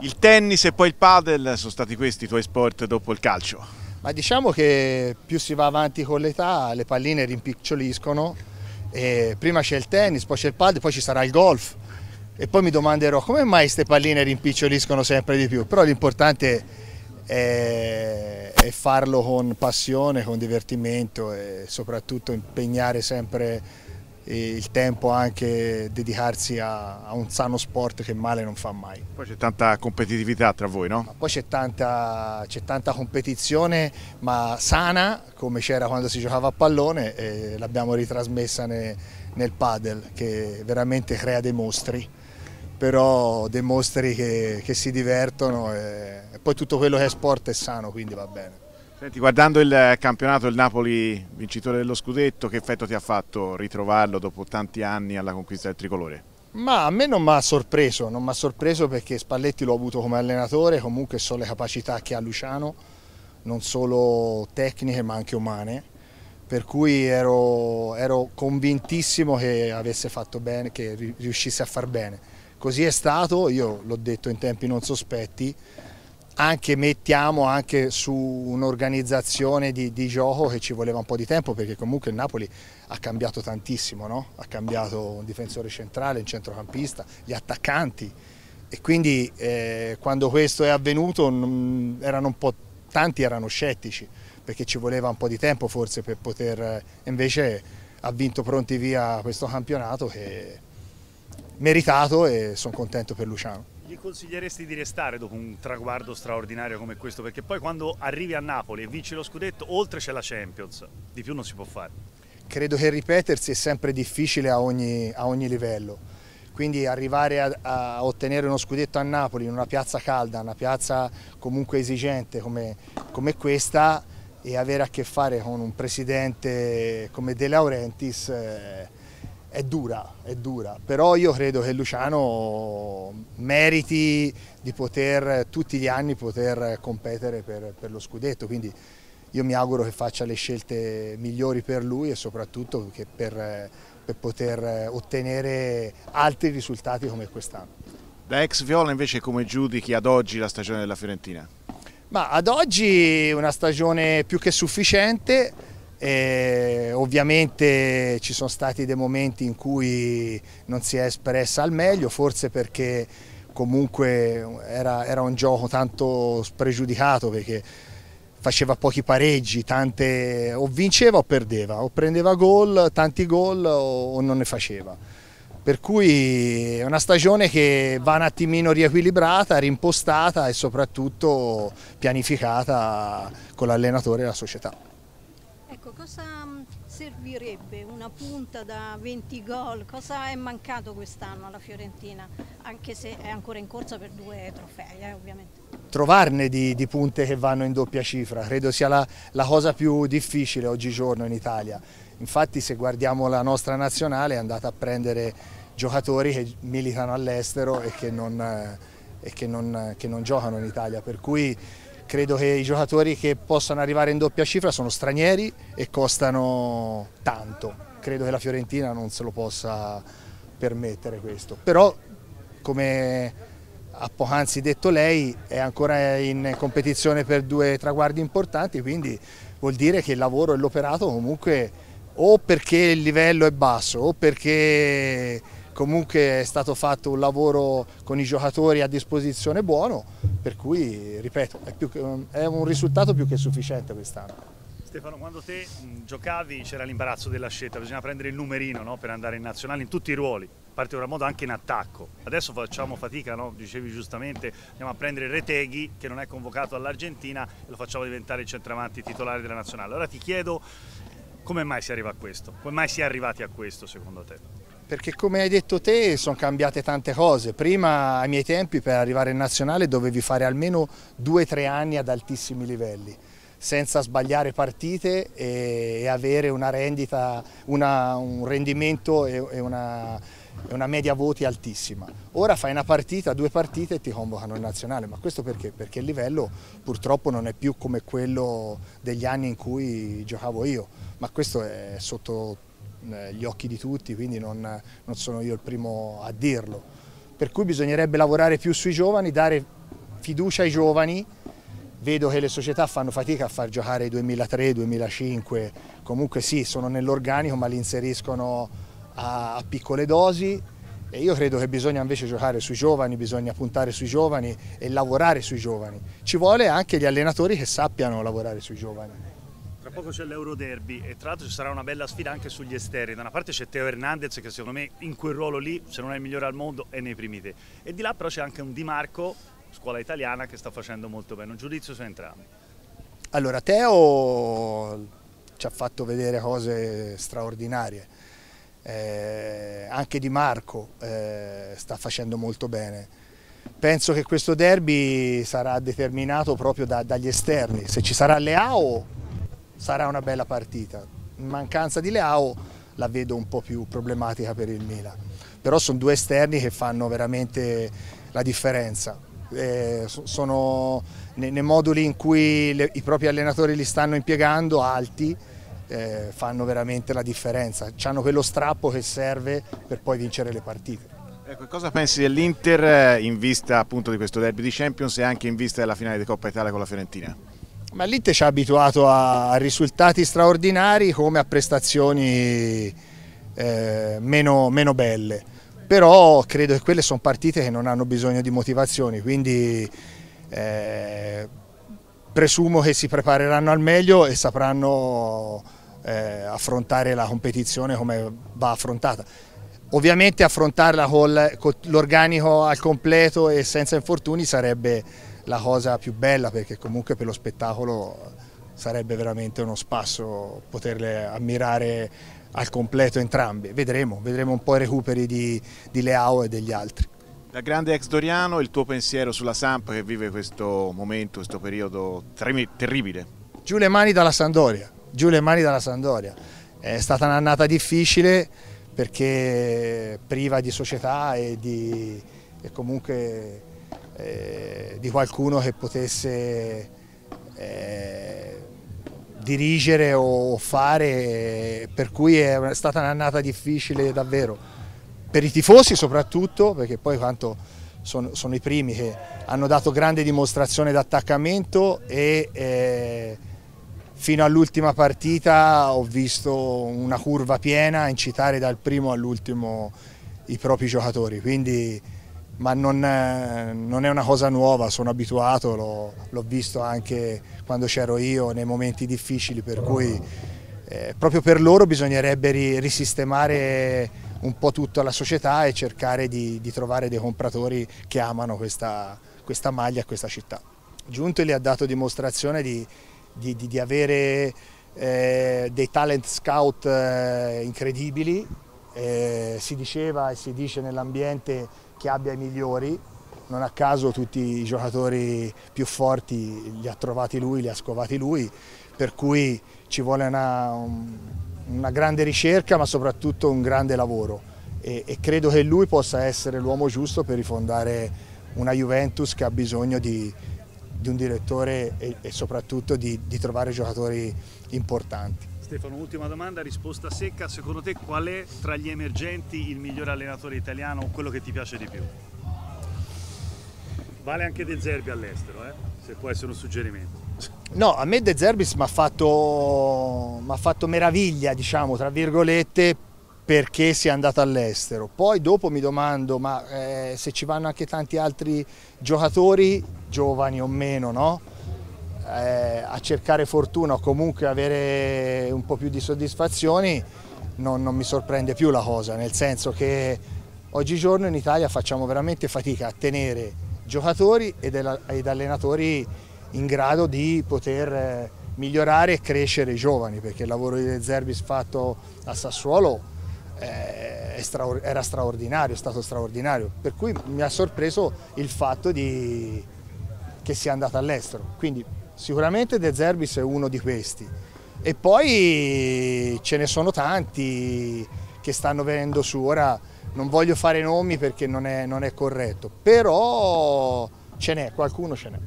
Il tennis e poi il padel sono stati questi i tuoi sport dopo il calcio? Ma diciamo che più si va avanti con l'età le palline rimpiccioliscono, prima c'è il tennis, poi c'è il padel, poi ci sarà il golf e poi mi domanderò come mai queste palline rimpiccioliscono sempre di più, però l'importante è, è farlo con passione, con divertimento e soprattutto impegnare sempre e il tempo anche dedicarsi a, a, un sano sport che male non fa mai. Poi c'è tanta competitività tra voi, no? Ma poi c'è tanta, tanta, competizione, ma sana, come c'era quando si giocava a pallone, e l'abbiamo ritrasmessa ne, nel padel, che veramente crea dei mostri, però dei mostri che, che si divertono e, e poi tutto quello che è sport è sano, quindi va bene. Senti, guardando il campionato, del Napoli vincitore dello scudetto, che effetto ti ha fatto ritrovarlo dopo tanti anni alla conquista del tricolore? Ma a me non mi ha sorpreso, non mi ha sorpreso perché Spalletti l'ho avuto come allenatore, comunque so le capacità che ha Luciano, non solo tecniche ma anche umane, per cui ero, ero convintissimo che avesse fatto bene, che riuscisse a far bene. Così è stato, io l'ho detto in tempi non sospetti, anche mettiamo anche su un'organizzazione di, di, gioco che ci voleva un po' di tempo perché comunque il Napoli ha cambiato tantissimo, no? ha cambiato un difensore centrale, un centrocampista, gli attaccanti e quindi eh, quando questo è avvenuto non, erano tanti erano scettici perché ci voleva un po' di tempo forse per poter eh, invece ha vinto pronti via questo campionato che è meritato e sono contento per Luciano. Gli consiglieresti di restare dopo un traguardo straordinario come questo? Perché poi quando arrivi a Napoli e vinci lo scudetto, oltre c'è la Champions, di più non si può fare. Credo che ripetersi è sempre difficile a ogni, a ogni livello quindi arrivare a, a, ottenere uno scudetto a Napoli in una piazza calda, una piazza comunque esigente come, come, questa e avere a che fare con un presidente come De Laurentiis eh, è dura, è dura, però io credo che Luciano meriti di poter tutti gli anni poter competere per, per lo scudetto, quindi io mi auguro che faccia le scelte migliori per lui e soprattutto che per, per poter ottenere altri risultati come quest'anno. Da ex Viola invece come giudichi ad oggi la stagione della Fiorentina? Ma ad oggi una stagione più che sufficiente, e ovviamente ci sono stati dei momenti in cui non si è espressa al meglio, forse perché comunque era, era un gioco tanto spregiudicato perché faceva pochi pareggi, tante, o vinceva o perdeva, o prendeva gol, tanti gol o, o non ne faceva. Per cui è una stagione che va un attimino riequilibrata, rimpostata e soprattutto pianificata con l'allenatore e la società cosa mm, servirebbe? Una punta da 20 gol? Cosa è mancato quest'anno alla Fiorentina? Anche se è ancora in corsa per due trofei, eh, ovviamente. Trovarne di, di, punte che vanno in doppia cifra, credo sia la, la cosa più difficile oggigiorno in Italia. Infatti se guardiamo la nostra nazionale è andata a prendere giocatori che militano all'estero e, che non, eh, e che, non, eh, che non giocano in Italia, per cui credo che i giocatori che possano arrivare in doppia cifra sono stranieri e costano tanto, credo che la Fiorentina non se lo possa permettere questo, però come ha poc'anzi detto lei è ancora in competizione per due traguardi importanti, quindi vuol dire che il lavoro e l'operato comunque o perché il livello è basso o perché comunque è stato fatto un lavoro con i giocatori a disposizione buono, per cui, ripeto, è, che, è un risultato più che sufficiente quest'anno. Stefano, quando te mm, giocavi c'era l'imbarazzo della scelta, bisogna prendere il numerino no, per andare in nazionale in tutti i ruoli, in particolar modo anche in attacco. Adesso facciamo fatica, no? dicevi giustamente, andiamo a prendere Reteghi che non è convocato all'Argentina e lo facciamo diventare il centravanti titolare della nazionale. Allora ti chiedo come mai si arriva a questo? Come mai si è arrivati a questo secondo te? Perché come hai detto te sono cambiate tante cose. Prima ai miei tempi per arrivare in nazionale dovevi fare almeno 2-3 anni ad altissimi livelli senza sbagliare partite e, avere una rendita, una, un rendimento e, una, una, media voti altissima. Ora fai una partita, due partite e ti convocano in nazionale, ma questo perché? Perché il livello purtroppo non è più come quello degli anni in cui giocavo io, ma questo è sotto eh, gli occhi di tutti, quindi non, non sono io il primo a dirlo. Per cui bisognerebbe lavorare più sui giovani, dare fiducia ai giovani, vedo che le società fanno fatica a far giocare i 2003-2005, comunque sì, sono nell'organico ma li inseriscono a, a, piccole dosi e io credo che bisogna invece giocare sui giovani, bisogna puntare sui giovani e lavorare sui giovani. Ci vuole anche gli allenatori che sappiano lavorare sui giovani poco c'è l'Euroderby e tra l'altro ci sarà una bella sfida anche sugli esteri. Da una parte c'è Teo Hernandez che secondo me in quel ruolo lì, se non è il migliore al mondo, è nei primi tre. E di là però c'è anche un Di Marco, scuola italiana, che sta facendo molto bene. Un giudizio su entrambi. Allora, Teo ci ha fatto vedere cose straordinarie. Eh, anche Di Marco eh, sta facendo molto bene. Penso che questo derby sarà determinato proprio da, dagli esterni, se ci sarà Leao sarà una bella partita. In mancanza di Leao la vedo un po' più problematica per il Milan. Però sono due esterni che fanno veramente la differenza. Eh, sono nei, nei, moduli in cui le, i propri allenatori li stanno impiegando alti eh, fanno veramente la differenza, hanno quello strappo che serve per poi vincere le partite. Ecco, cosa pensi dell'Inter eh, in vista appunto di questo derby di Champions e anche in vista della finale di Coppa Italia con la Fiorentina? Ma l'Itte ci ha abituato a risultati straordinari come a prestazioni eh, meno, meno, belle, però credo che quelle sono partite che non hanno bisogno di motivazioni, quindi eh, presumo che si prepareranno al meglio e sapranno eh, affrontare la competizione come va affrontata. Ovviamente affrontarla con l'organico al completo e senza infortuni sarebbe la cosa più bella perché comunque per lo spettacolo sarebbe veramente uno spasso poterle ammirare al completo entrambe. Vedremo, vedremo un po' i recuperi di, di Leao e degli altri. Da grande ex Doriano, il tuo pensiero sulla Samp che vive questo momento, questo periodo terribile? Giù le mani dalla Sandoria, giù le mani dalla Sandoria. È stata un'annata difficile perché priva di società e, di, e comunque eh, di qualcuno che potesse eh, dirigere o fare, per cui è stata un'annata difficile davvero, per i tifosi soprattutto, perché poi quanto sono, sono i primi che hanno dato grande dimostrazione d'attaccamento e eh, fino all'ultima partita ho visto una curva piena incitare dal primo all'ultimo i propri giocatori, quindi ma non, eh, non, è una cosa nuova, sono abituato, l'ho visto anche quando c'ero io nei momenti difficili, per cui eh, proprio per loro bisognerebbe ri, risistemare un po' tutta la società e cercare di, di trovare dei compratori che amano questa, questa maglia e questa città. Giunto gli ha dato dimostrazione di, di, di avere eh, dei talent scout eh, incredibili, eh, si diceva e si dice nell'ambiente che abbia i migliori, non a caso tutti i giocatori più forti li ha trovati lui, li ha scovati lui, per cui ci vuole una, una grande ricerca ma soprattutto un grande lavoro e, e credo che lui possa essere l'uomo giusto per rifondare una Juventus che ha bisogno di, di un direttore e, e soprattutto di, di trovare giocatori importanti. Stefano, ultima domanda, risposta secca. Secondo te qual è tra gli emergenti il miglior allenatore italiano o quello che ti piace di più? Vale anche De Zerbi all'estero, eh? se può essere un suggerimento. No, a me De Zerbis mi ha fatto, fatto, meraviglia, diciamo, tra virgolette, perché si è andato all'estero. Poi dopo mi domando, ma eh, se ci vanno anche tanti altri giocatori, giovani o meno, no? eh, a cercare fortuna o comunque avere un po' più di soddisfazioni non, non mi sorprende più la cosa, nel senso che oggigiorno in Italia facciamo veramente fatica a tenere giocatori ed allenatori in grado di poter eh, migliorare e crescere i giovani, perché il lavoro di De Zerbis fatto a Sassuolo eh, era straordinario, è stato straordinario, per cui mi ha sorpreso il fatto di... che sia andato all'estero. Quindi Sicuramente De Zerbis è uno di questi. E poi ce ne sono tanti che stanno venendo su. Ora non voglio fare nomi perché non è, non è corretto, però ce n'è, qualcuno ce n'è.